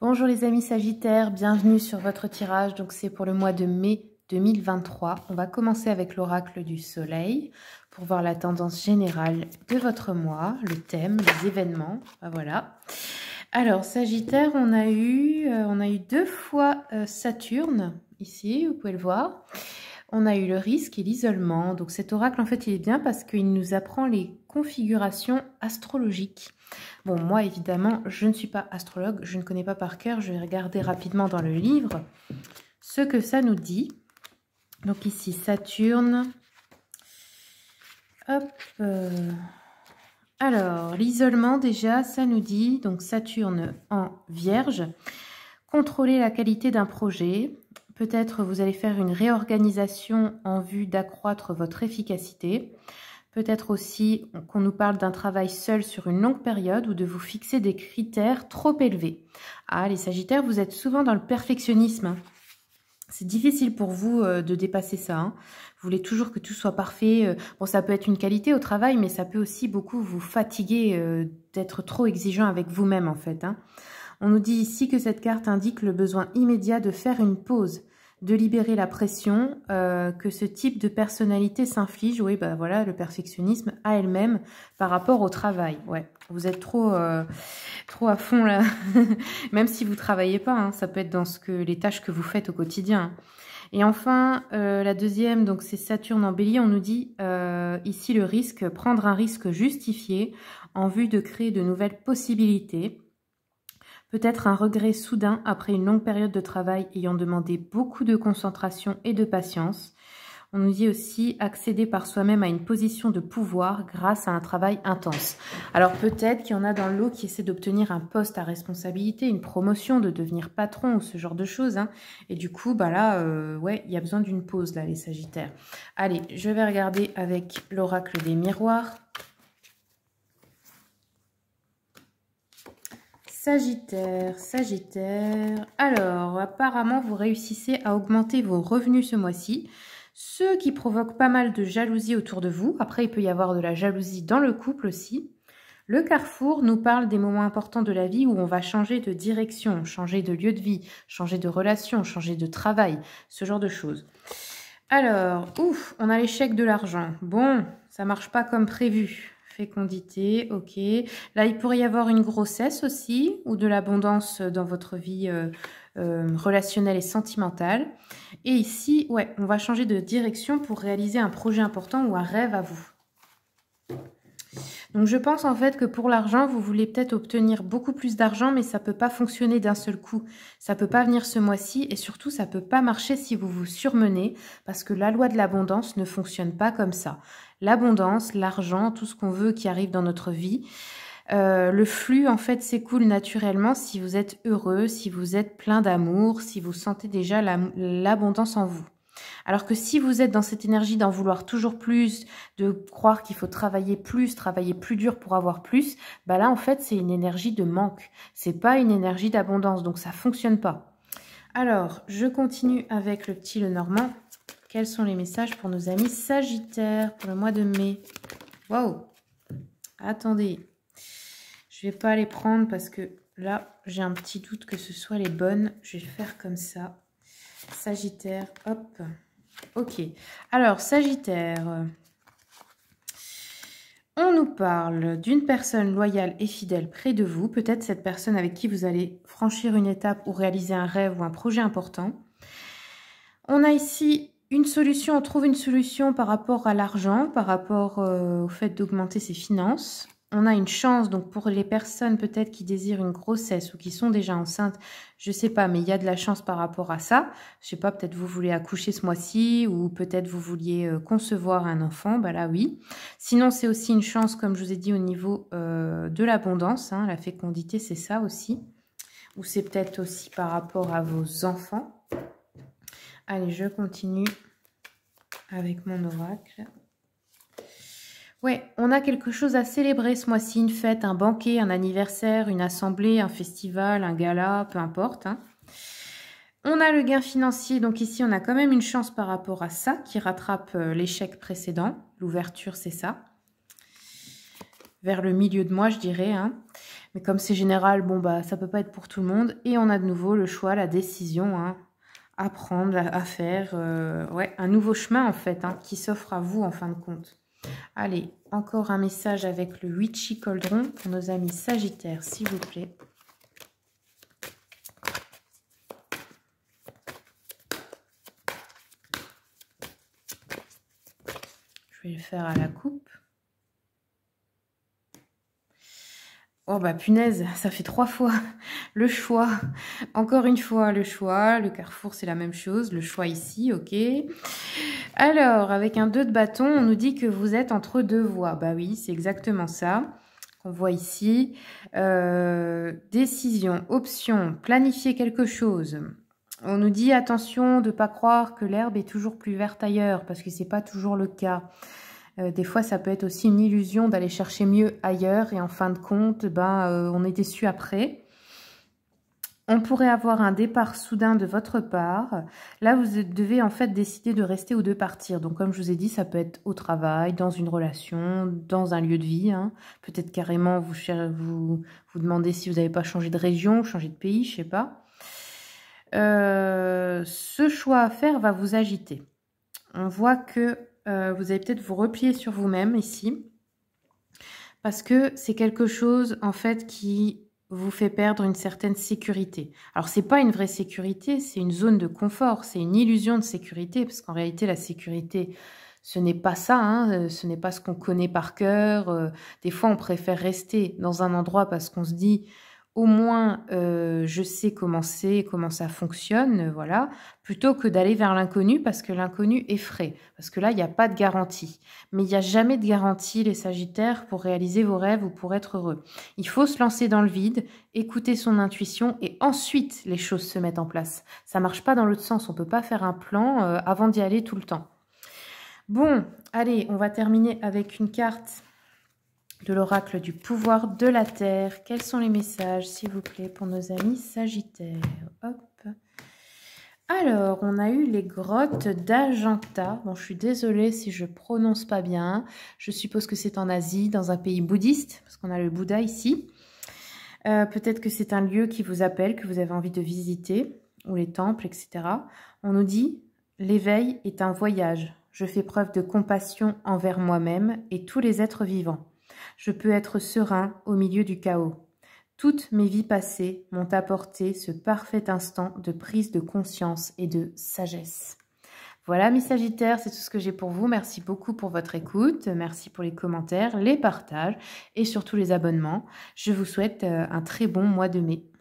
Bonjour les amis Sagittaires, bienvenue sur votre tirage. Donc c'est pour le mois de mai 2023. On va commencer avec l'oracle du soleil pour voir la tendance générale de votre mois, le thème, les événements. Ah, voilà. Alors Sagittaire, on a eu, euh, on a eu deux fois euh, Saturne ici, vous pouvez le voir on a eu le risque et l'isolement. Donc cet oracle, en fait, il est bien parce qu'il nous apprend les configurations astrologiques. Bon, moi, évidemment, je ne suis pas astrologue, je ne connais pas par cœur. Je vais regarder rapidement dans le livre ce que ça nous dit. Donc ici, Saturne. Hop. Euh. Alors, l'isolement, déjà, ça nous dit, donc Saturne en Vierge. Contrôler la qualité d'un projet, Peut-être vous allez faire une réorganisation en vue d'accroître votre efficacité. Peut-être aussi qu'on nous parle d'un travail seul sur une longue période ou de vous fixer des critères trop élevés. Ah, les Sagittaires, vous êtes souvent dans le perfectionnisme. C'est difficile pour vous euh, de dépasser ça. Hein. Vous voulez toujours que tout soit parfait. Euh, bon, ça peut être une qualité au travail, mais ça peut aussi beaucoup vous fatiguer euh, d'être trop exigeant avec vous-même, en fait. Hein. On nous dit ici que cette carte indique le besoin immédiat de faire une pause de libérer la pression euh, que ce type de personnalité s'inflige, oui, bah voilà, le perfectionnisme à elle-même par rapport au travail. Ouais, vous êtes trop, euh, trop à fond là, même si vous travaillez pas, hein, ça peut être dans ce que les tâches que vous faites au quotidien. Et enfin, euh, la deuxième, donc c'est Saturne en Bélier. On nous dit ici le risque, prendre un risque justifié en vue de créer de nouvelles possibilités. Peut-être un regret soudain après une longue période de travail ayant demandé beaucoup de concentration et de patience. On nous dit aussi accéder par soi-même à une position de pouvoir grâce à un travail intense. Alors peut-être qu'il y en a dans l'eau qui essaient d'obtenir un poste à responsabilité, une promotion, de devenir patron ou ce genre de choses. Hein. Et du coup, bah là, euh, ouais, il y a besoin d'une pause là, les Sagittaires. Allez, je vais regarder avec l'oracle des miroirs. Sagittaire, Sagittaire. Alors, apparemment, vous réussissez à augmenter vos revenus ce mois-ci, ce qui provoque pas mal de jalousie autour de vous. Après, il peut y avoir de la jalousie dans le couple aussi. Le carrefour nous parle des moments importants de la vie où on va changer de direction, changer de lieu de vie, changer de relation, changer de travail, ce genre de choses. Alors, ouf, on a l'échec de l'argent. Bon, ça marche pas comme prévu. Fécondité, ok. Là, il pourrait y avoir une grossesse aussi, ou de l'abondance dans votre vie euh, euh, relationnelle et sentimentale. Et ici, ouais, on va changer de direction pour réaliser un projet important ou un rêve à vous. Donc je pense en fait que pour l'argent, vous voulez peut-être obtenir beaucoup plus d'argent, mais ça ne peut pas fonctionner d'un seul coup. Ça ne peut pas venir ce mois-ci et surtout ça ne peut pas marcher si vous vous surmenez, parce que la loi de l'abondance ne fonctionne pas comme ça l'abondance, l'argent, tout ce qu'on veut qui arrive dans notre vie. Euh, le flux en fait s'écoule naturellement si vous êtes heureux, si vous êtes plein d'amour, si vous sentez déjà l'abondance en vous. Alors que si vous êtes dans cette énergie d'en vouloir toujours plus, de croire qu'il faut travailler plus, travailler plus dur pour avoir plus, bah là en fait c'est une énergie de manque, c'est pas une énergie d'abondance, donc ça fonctionne pas. Alors je continue avec le petit Lenormand. Quels sont les messages pour nos amis Sagittaires pour le mois de mai Waouh Attendez. Je vais pas les prendre parce que là, j'ai un petit doute que ce soit les bonnes. Je vais faire comme ça. Sagittaire, hop. Ok. Alors, Sagittaire... On nous parle d'une personne loyale et fidèle près de vous, peut-être cette personne avec qui vous allez franchir une étape ou réaliser un rêve ou un projet important. On a ici une solution, on trouve une solution par rapport à l'argent, par rapport euh, au fait d'augmenter ses finances. On a une chance, donc pour les personnes peut-être qui désirent une grossesse ou qui sont déjà enceintes, je ne sais pas, mais il y a de la chance par rapport à ça. Je sais pas, peut-être vous voulez accoucher ce mois-ci ou peut-être vous vouliez euh, concevoir un enfant, bah là oui. Sinon, c'est aussi une chance, comme je vous ai dit, au niveau euh, de l'abondance, hein, la fécondité, c'est ça aussi. Ou c'est peut-être aussi par rapport à vos enfants. Allez, je continue avec mon oracle. Ouais, on a quelque chose à célébrer ce mois-ci, une fête, un banquet, un anniversaire, une assemblée, un festival, un gala, peu importe. Hein. On a le gain financier, donc ici on a quand même une chance par rapport à ça qui rattrape euh, l'échec précédent. L'ouverture, c'est ça. Vers le milieu de mois, je dirais. Hein. Mais comme c'est général, bon bah ça peut pas être pour tout le monde. Et on a de nouveau le choix, la décision. Hein apprendre à, faire euh, ouais, un nouveau chemin en fait hein, qui s'offre à vous en fin de compte. Allez, encore un message avec le Witchy Cauldron pour nos amis Sagittaires, s'il vous plaît. Je vais le faire à la coupe. Oh bah punaise, ça fait trois fois. Le choix, encore une fois, le choix. Le carrefour, c'est la même chose. Le choix ici, ok. Alors, avec un 2 de bâton, on nous dit que vous êtes entre deux voies. Bah oui, c'est exactement ça. qu'on voit ici, euh, décision, option, planifier quelque chose. On nous dit attention de ne pas croire que l'herbe est toujours plus verte ailleurs, parce que ce n'est pas toujours le cas. Euh, des fois, ça peut être aussi une illusion d'aller chercher mieux ailleurs, et en fin de compte, ben, euh, on est déçu après on pourrait avoir un départ soudain de votre part. Là, vous devez en fait décider de rester ou de partir. Donc, comme je vous ai dit, ça peut être au travail, dans une relation, dans un lieu de vie. Hein. Peut-être carrément, vous, vous vous demandez si vous n'avez pas changé de région, changé de pays, je ne sais pas. Euh, ce choix à faire va vous agiter. On voit que euh, vous allez peut-être vous replier sur vous-même ici. Parce que c'est quelque chose, en fait, qui vous fait perdre une certaine sécurité. Alors c'est pas une vraie sécurité, c'est une zone de confort, c'est une illusion de sécurité, parce qu'en réalité la sécurité, ce n'est pas ça, hein, euh, ce n'est pas ce qu'on connaît par cœur. Euh, des fois on préfère rester dans un endroit parce qu'on se dit au moins euh, je sais comment c'est, comment ça fonctionne, euh, voilà, plutôt que d'aller vers l'inconnu parce que l'inconnu frais, parce que là, il n'y a pas de garantie. Mais il n'y a jamais de garantie, les Sagittaires, pour réaliser vos rêves ou pour être heureux. Il faut se lancer dans le vide, écouter son intuition et ensuite les choses se mettent en place. Ça marche pas dans l'autre sens, on ne peut pas faire un plan euh, avant d'y aller tout le temps. Bon, allez, on va terminer avec une carte de l'oracle du pouvoir de la terre. Quels sont les messages, s'il vous plaît, pour nos amis sagittaires Hop. Alors, on a eu les grottes d'Ajanta. Bon, je suis désolée si je prononce pas bien. Je suppose que c'est en Asie, dans un pays bouddhiste, parce qu'on a le Bouddha ici. Euh, peut-être que c'est un lieu qui vous appelle, que vous avez envie de visiter, ou les temples, etc. On nous dit, l'éveil est un voyage. Je fais preuve de compassion envers moi-même et tous les êtres vivants. Je peux être serein au milieu du chaos. Toutes mes vies passées m'ont apporté ce parfait instant de prise de conscience et de sagesse. Voilà mes Sagittaires, c'est tout ce que j'ai pour vous. Merci beaucoup pour votre écoute, merci pour les commentaires, les partages et surtout les abonnements. Je vous souhaite euh, un très bon mois de mai.